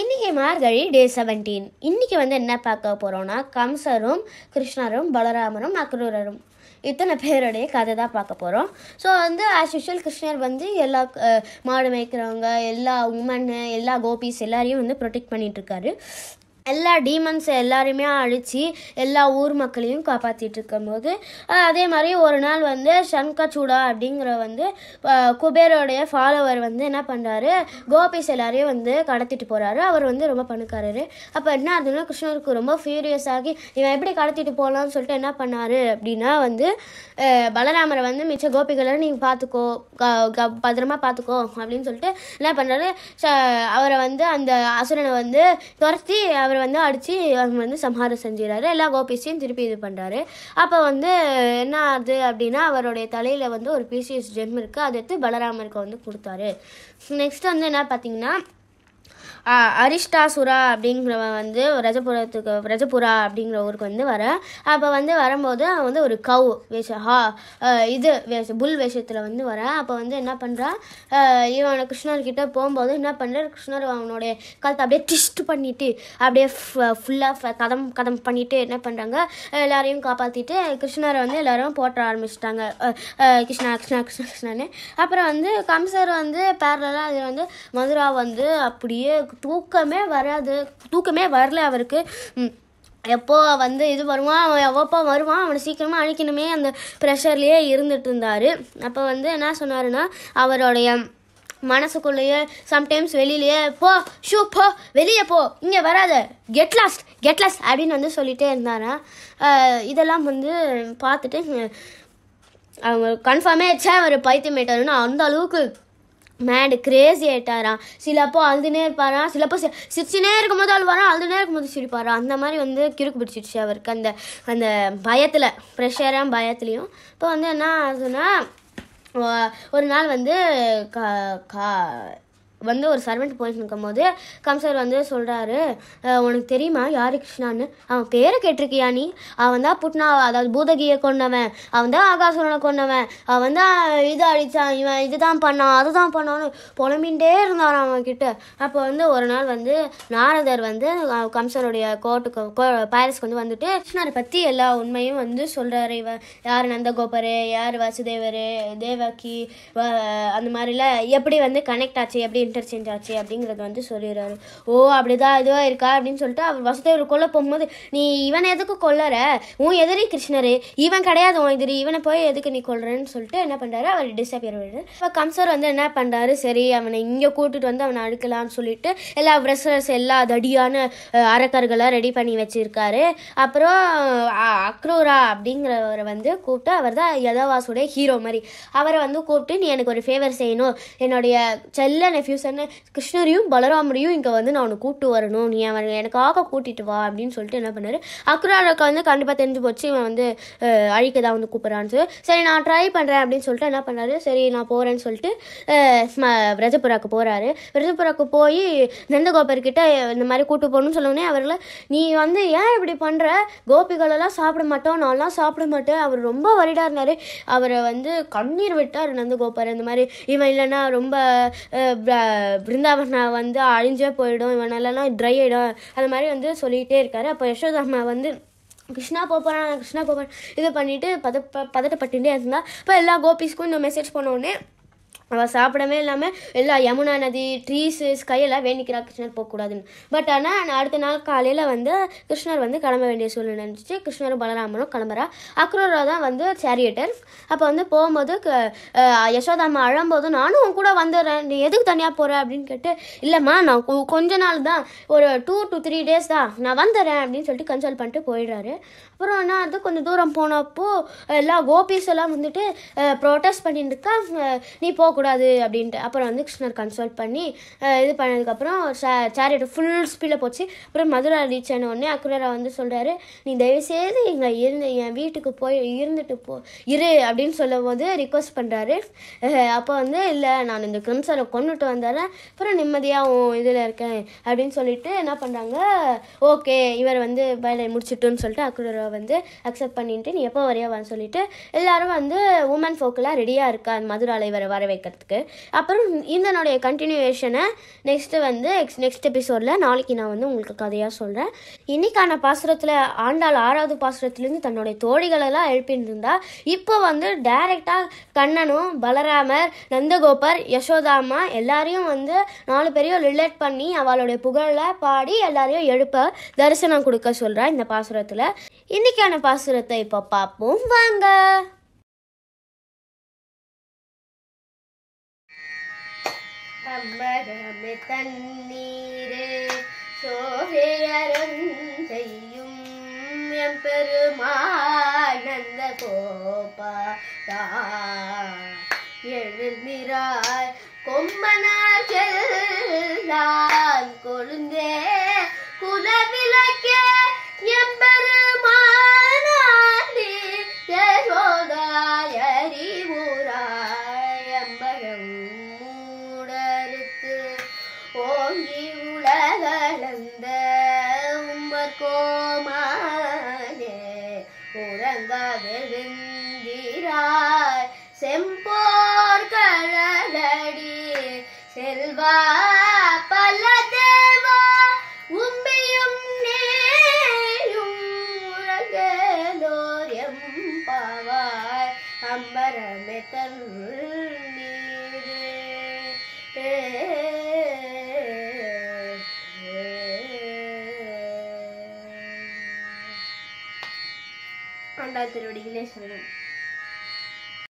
இன்றைக்கி மார்கழி டே செவன்டீன் இன்றைக்கி வந்து என்ன பார்க்க போகிறோன்னா கம்சரும் கிருஷ்ணரும் பலராமரும் அக்ரூரரும் இத்தனை பேருடைய கதை தான் பார்க்க போகிறோம் ஸோ வந்து ஆஸ் யூஷுவல் கிருஷ்ணர் வந்து எல்லா மாடு மேய்க்கிறவங்க எல்லா உமனு எல்லா கோபிஸ் எல்லாரையும் வந்து ப்ரொடெக்ட் பண்ணிகிட்டு இருக்காரு எல்லா டீமன்ஸை எல்லாருமே அழித்து எல்லா ஊர் மக்களையும் காப்பாற்றிட்டு இருக்கும்போது அதே மாதிரி ஒரு நாள் வந்து சூடா அப்படிங்கிற வந்து குபேரோடைய ஃபாலோவர் வந்து என்ன பண்ணுறாரு கோபிஸ் எல்லாரையும் வந்து கடத்திட்டு போகிறாரு அவர் வந்து ரொம்ப பண்ணுக்காரரு அப்போ என்ன ஆகுதுன்னா கிருஷ்ணருக்கு ரொம்ப ஃபியூரியஸ் ஆகி இவன் எப்படி கடத்திட்டு போகலாம்னு சொல்லிட்டு என்ன பண்ணாரு அப்படின்னா வந்து பலராமரை வந்து மிச்ச கோபிகளை நீங்கள் பார்த்துக்கோ பத்திரமா பார்த்துக்கோ அப்படின்னு சொல்லிட்டு என்ன பண்ணுறாரு அவரை வந்து அந்த அசுரனை வந்து துரத்தி அவர் அவர் வந்து அடித்து அவங்க வந்து சம்ஹாரம் செஞ்சிடறாரு எல்லா கோபிஸையும் திருப்பி இது பண்ணுறாரு அப்போ வந்து என்ன ஆகுது அப்படின்னா அவருடைய தலையில் வந்து ஒரு பிசிஎஸ் ஜெம் இருக்குது அதை எடுத்து பலராமருக்கு வந்து கொடுத்தாரு நெக்ஸ்ட் வந்து என்ன பார்த்தீங்கன்னா அரிஷ்டாசுரா அப்படிங்கிறவன் வந்து ரஜபுரத்துக்கு ரஜபுரா அப்படிங்கிற ஊருக்கு வந்து வர அப்போ வந்து வரும்போது அவன் வந்து ஒரு கவு வேஷ ஹா இது வேஷ புல் வேஷத்தில் வந்து வர அப்போ வந்து என்ன பண்ணுறா இவனை கிருஷ்ணர்கிட்ட போகும்போது என்ன பண்ணுற கிருஷ்ணர் அவனுடைய கழுத்தை அப்படியே டிஸ்ட் பண்ணிட்டு அப்படியே ஃபுல்லாக கதம் கதம் பண்ணிட்டு என்ன பண்ணுறாங்க எல்லாரையும் காப்பாற்றிட்டு கிருஷ்ணரை வந்து எல்லாரும் போட்ட ஆரம்பிச்சிட்டாங்க கிருஷ்ணா கிருஷ்ணா கிருஷ்ணா கிருஷ்ணான்னு அப்புறம் வந்து கம்சர் வந்து பேரலாம் அது வந்து மதுரா வந்து அப்படியே அவருக்கு தூக்கமே வராது தூக்கமே வரல அவருக்கு எப்போ வந்து இது வருவான் அவன் எவ்வப்போ வருவான் அவனை சீக்கிரமாக அழிக்கணுமே அந்த ப்ரெஷர்லேயே இருந்துட்டு இருந்தார் அப்போ வந்து என்ன சொன்னாருன்னா அவருடைய மனசுக்குள்ளேயே சம்டைம்ஸ் வெளியிலேயே போ ஷூ போ வெளியே போ இங்கே வராத கெட் லாஸ்ட் கெட் லாஸ்ட் அப்படின்னு வந்து சொல்லிகிட்டே இருந்தாராம் இதெல்லாம் வந்து பார்த்துட்டு அவங்க கன்ஃபார்மே வச்சா அவர் பைத்தியமேட்டாருன்னு அந்த அளவுக்கு மேடு கிரேசி ஆகிட்டாராம் சிலப்போ அழுதுனே இருப்பாராம் சிலப்போ சிரிச்சுனே இருக்கும்போது அழுவாராம் அழுதுனே இருக்கும்போது சிரிப்பாரா அந்த மாதிரி வந்து கிறுக்கு பிடிச்சிடுச்சு அவருக்கு அந்த அந்த பயத்தில் ப்ரெஷராக பயத்துலேயும் இப்போ வந்து என்ன ஆகுதுன்னா ஒரு நாள் வந்து கா கா வந்து ஒரு சர்வெண்ட் போயிட்டு இருக்கும் போது கம்சர் வந்து சொல்கிறாரு உனக்கு தெரியுமா யாரு கிருஷ்ணான்னு அவன் பேரை கேட்டிருக்கியா நீ அவன் தான் புட்னா அதாவது பூதகியை கொண்டவன் அவன் தான் ஆகாசுரனை கொண்டவன் அவன் தான் இது அடித்தான் இவன் இதுதான் பண்ணான் அதுதான் பண்ணான்னு புலம்பின்ண்டே இருந்தான் அவன் கிட்ட அப்போ வந்து ஒரு நாள் வந்து நாரதர் வந்து கம்சனுடைய கோட்டுக்கு பேலஸ்க்கு வந்து வந்துட்டு கிருஷ்ணரை பற்றி எல்லா உண்மையும் வந்து சொல்கிறாரு இவன் யார் நந்தகோபர் யார் வாசுதேவர் தேவகி அந்த மாதிரிலாம் எப்படி வந்து கனெக்ட் ஆச்சு எப்படின்னு இன்டர்சேஞ்ச் ஆச்சு அப்படிங்கிறது வந்து சொல்லிடுறாரு ஓ அப்படிதான் இதுவாக இருக்கா அப்படின்னு சொல்லிட்டு அவர் ஒரு கொல்ல போகும்போது நீ இவன் எதுக்கு கொல்லற உன் எதிரி கிருஷ்ணர் இவன் கிடையாது உன் எதிரி இவனை போய் எதுக்கு நீ கொள்றன்னு சொல்லிட்டு என்ன பண்ணுறாரு அவர் டிஸ்அப்பியர் பண்ணுறாரு இப்போ கம்சர் வந்து என்ன பண்ணுறாரு சரி அவனை இங்கே கூட்டிட்டு வந்து அவனை அடுக்கலாம்னு சொல்லிட்டு எல்லா ரெஸ்லர்ஸ் எல்லா தடியான அரக்கர்களாக ரெடி பண்ணி வச்சிருக்காரு அப்புறம் அக்ரூரா அப்படிங்கிறவரை வந்து கூப்பிட்டு அவர் தான் யதவாசுடைய ஹீரோ மாதிரி அவரை வந்து கூப்பிட்டு நீ எனக்கு ஒரு ஃபேவர் செய்யணும் என்னுடைய செல்ல நெஃப்யூஸ் சொன்னேன் கிருஷ்ணரையும் பலராமரையும் இங்கே வந்து நான் உன்னை கூப்பிட்டு வரணும் நீ அவன் எனக்காக கூட்டிகிட்டு வா அப்படின்னு சொல்லிட்டு என்ன பண்ணார் அக்ராருக்கு வந்து கண்டிப்பாக தெரிஞ்சு போச்சு இவன் வந்து அழிக்க தான் வந்து கூப்பிட்றான்னு சொல்லி சரி நான் ட்ரை பண்ணுறேன் அப்படின்னு சொல்லிட்டு என்ன பண்ணார் சரி நான் போகிறேன்னு சொல்லிட்டு விரஜபுராக்கு போகிறாரு விரஜபுராக்கு போய் நந்தகோபர்கிட்ட இந்த மாதிரி கூட்டு போகணும்னு சொன்னோடனே அவர்களை நீ வந்து ஏன் இப்படி பண்ணுற கோபிகளெல்லாம் சாப்பிட மாட்டோம் நான்லாம் சாப்பிட மாட்டேன் அவர் ரொம்ப வரிடாக இருந்தார் அவரை வந்து கண்ணீர் விட்டார் நந்தகோபர் இந்த மாதிரி இவன் இல்லைன்னா ரொம்ப பிருந்தாவனா வந்து அழிஞ்சே போயிடும் இவன் இல்லைன்னா ட்ரை ஆகிடும் அது மாதிரி வந்து சொல்லிகிட்டே இருக்காரு அப்போ யசோதாமா வந்து கிருஷ்ணா போப்பான் கிருஷ்ணா போப்பான் இதை பண்ணிவிட்டு பத பதட்டப்பட்டுகிட்டே இருந்தால் இப்போ எல்லா கோபிஸ்க்கும் இந்த மெசேஜ் பண்ணோடனே அவள் சாப்பிடவே இல்லாமல் எல்லா யமுனா நதி ட்ரீஸு ஸ்கையெல்லாம் எல்லாம் வேண்டிக்கிறா கிருஷ்ணர் போகக்கூடாதுன்னு பட் ஆனால் அடுத்த நாள் காலையில் வந்து கிருஷ்ணர் வந்து கிளம்ப வேண்டிய சூழ்நிலை இருந்துச்சு கிருஷ்ணரும் பலராமனும் கிளம்புறா அக்ரூரா தான் வந்து சேரியேட்டர் அப்போ வந்து போகும்போது யசோதாமா அழும்போது நானும் உன் கூட வந்துடுறேன் நீ எதுக்கு தனியாக போகிற அப்படின்னு கேட்டு இல்லைம்மா நான் கொஞ்ச நாள் தான் ஒரு டூ டு த்ரீ டேஸ் தான் நான் வந்துடுறேன் அப்படின்னு சொல்லிட்டு கன்சல்ட் பண்ணிட்டு போயிடுறாரு அப்புறம் என்ன அது கொஞ்சம் தூரம் போனப்போ எல்லா கோபிஸ் எல்லாம் வந்துட்டு ப்ரொட்டஸ்ட் பண்ணிட்டு இருக்கா நீ போகக்கூடாது கூடாது அப்படின்ட்டு அப்புறம் வந்து கிருஷ்ணர் கன்சல்ட் பண்ணி இது பண்ணதுக்கப்புறம் சேரியோட ஃபுல் ஸ்பீடில் போச்சு அப்புறம் மதுரா ரீச் ஆன உடனே அக்குரரா வந்து சொல்கிறாரு நீ தயவுசெய்து இங்கே இருந்து என் வீட்டுக்கு போய் இருந்துட்டு போ இரு அப்படின்னு சொல்லும் போது ரிக்வஸ்ட் பண்ணுறாரு அப்போ வந்து இல்லை நான் இந்த கிரிம்சரை கொண்டுட்டு வந்தாரேன் அப்புறம் நிம்மதியாக இதில் இருக்கேன் அப்படின்னு சொல்லிட்டு என்ன பண்ணுறாங்க ஓகே இவர் வந்து பயிலை முடிச்சுட்டுன்னு சொல்லிட்டு அக்குரரா வந்து அக்செப்ட் பண்ணிட்டு நீ எப்போ வரையா வான்னு சொல்லிட்டு எல்லாரும் வந்து உமன் ஃபோக்கெலாம் ரெடியாக இருக்கா மதுராலை இவரை வர வைக்க கேட்குறதுக்கு அப்புறம் இதனுடைய கண்டினியூவேஷனை நெக்ஸ்ட்டு வந்து எக்ஸ் நெக்ஸ்ட் எபிசோடில் நாளைக்கு நான் வந்து உங்களுக்கு கதையாக சொல்கிறேன் இன்றைக்கான பாசுரத்தில் ஆண்டாள் ஆறாவது பாசுரத்துலேருந்து தன்னுடைய தோழிகளெல்லாம் எழுப்பியிருந்திருந்தா இப்போ வந்து டைரெக்டாக கண்ணனும் பலராமர் நந்தகோபர் யசோதாமா எல்லாரையும் வந்து நாலு பேரையும் ரிலேட் பண்ணி அவளுடைய புகழில் பாடி எல்லாரையும் எழுப்ப தரிசனம் கொடுக்க சொல்கிறேன் இந்த பாசுரத்தில் இன்றைக்கான பாசுரத்தை இப்போ பார்ப்போம் வாங்க അമ്മരമെ തന്നീര് ചെയ്യും എമ്പെരുമാനന്ദ കോപാത எழுந்திராய் கொம்மனார் செல்லான் கொழுந்தே ഓരോരുത്തരോട് ഇംഗ്ലീഷ്